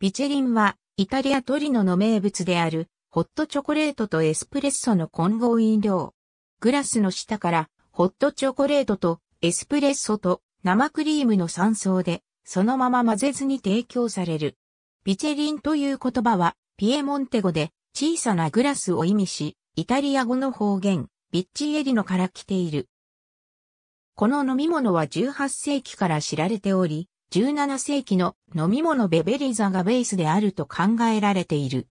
ビチェリンは、イタリアトリノの名物である、ホットチョコレートとエスプレッソの混合飲料。グラスの下から、ホットチョコレートとエスプレッソと生クリームの3層で、そのまま混ぜずに提供される。ビチェリンという言葉は、ピエモンテ語で小さなグラスを意味し、イタリア語の方言、ビッチエリノから来ている。この飲み物は18世紀から知られており、17世紀の飲み物ベベリザがベースであると考えられている。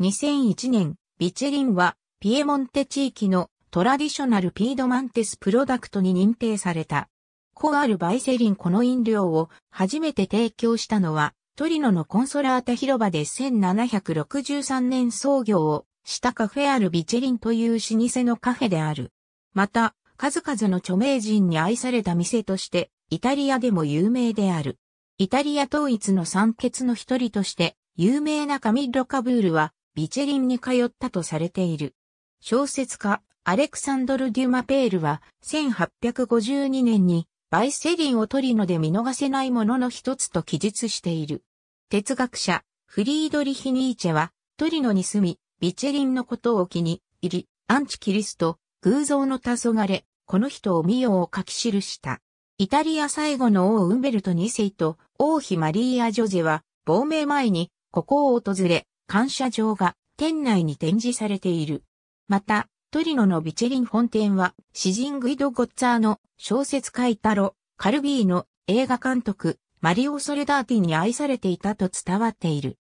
2001年、ビチェリンは、ピエモンテ地域のトラディショナルピードマンテスプロダクトに認定された。コアルバイセリンこの飲料を初めて提供したのは、トリノのコンソラータ広場で1763年創業をしたカフェアルビチェリンという老舗のカフェである。また、数々の著名人に愛された店として、イタリアでも有名である。イタリア統一の三傑の一人として、有名なカミッロ・カブールは、ビチェリンに通ったとされている。小説家、アレクサンドル・デュマペールは、1852年に、バイセリンをトリノで見逃せないものの一つと記述している。哲学者、フリードリヒ・ニーチェは、トリノに住み、ビチェリンのことを気に入り、アンチキリスト、偶像の黄昏、この人を見ようを書き記した。イタリア最後の王ウンベルト2世と、王妃マリーア・ジョゼは、亡命前に、ここを訪れ、感謝状が店内に展示されている。また、トリノのビチェリン本店は、詩人グイド・ゴッツァーの小説家イタロ、カルビーの映画監督、マリオ・ソレダーティに愛されていたと伝わっている。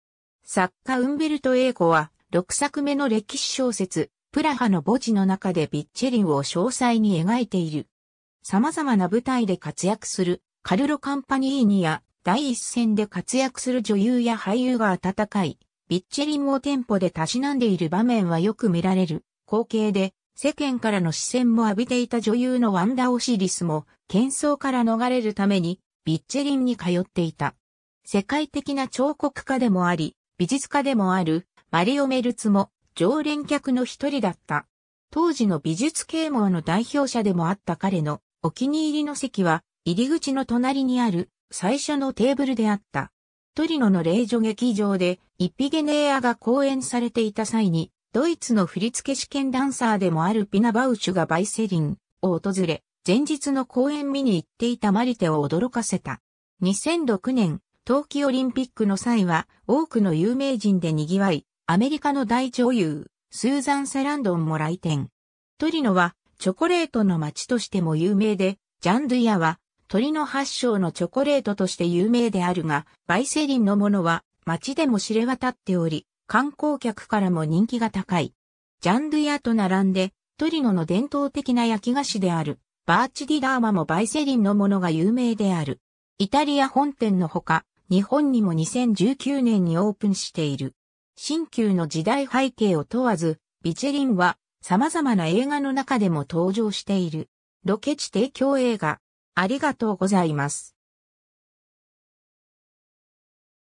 作家ウンベルト・エーコは、6作目の歴史小説、プラハの墓地の中でビッチェリンを詳細に描いている。様々な舞台で活躍するカルロ・カンパニーニや第一線で活躍する女優や俳優が温かい、ビッチェリンを店舗でたしなんでいる場面はよく見られる光景で、世間からの視線も浴びていた女優のワンダ・オシリスも、喧騒から逃れるために、ビッチェリンに通っていた。世界的な彫刻家でもあり、美術家でもある、マリオ・メルツも、常連客の一人だった。当時の美術啓蒙の代表者でもあった彼の、お気に入りの席は、入り口の隣にある、最初のテーブルであった。トリノの霊女劇場で、イピゲネーアが公演されていた際に、ドイツの振付試験ダンサーでもあるピナ・バウシュがバイセリンを訪れ、前日の公演見に行っていたマリテを驚かせた。2006年、冬季オリンピックの際は、多くの有名人で賑わい、アメリカの大女優、スーザン・セランドンも来店。トリノは、チョコレートの街としても有名で、ジャンドゥヤは、鳥の発祥のチョコレートとして有名であるが、バイセリンのものは街でも知れ渡っており、観光客からも人気が高い。ジャンドゥヤと並んで、トリノの伝統的な焼き菓子である、バーチディダーマもバイセリンのものが有名である。イタリア本店のほか、日本にも2019年にオープンしている。新旧の時代背景を問わず、ビチェリンは様々な映画の中でも登場している。ロケ地提供映画、ありがとうございます。